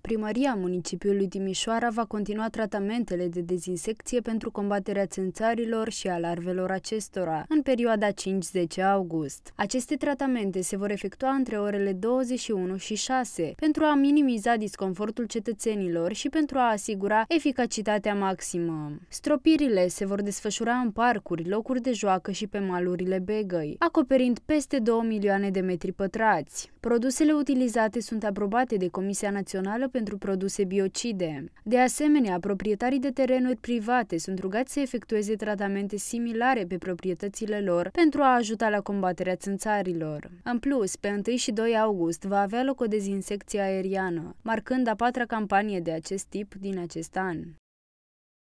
Primăria Municipiului Timișoara va continua tratamentele de dezinsecție pentru combaterea țânțarilor și a larvelor acestora în perioada 5-10 august. Aceste tratamente se vor efectua între orele 21 și 6 pentru a minimiza disconfortul cetățenilor și pentru a asigura eficacitatea maximă. Stropirile se vor desfășura în parcuri, locuri de joacă și pe malurile Begăi, acoperind peste 2 milioane de metri pătrați. Produsele utilizate sunt aprobate de Comisia Națională pentru produse biocide. De asemenea, proprietarii de terenuri private sunt rugați să efectueze tratamente similare pe proprietățile lor pentru a ajuta la combaterea țânțarilor. În plus, pe 1 și 2 august va avea loc o dezinsecție aeriană, marcând a patra campanie de acest tip din acest an.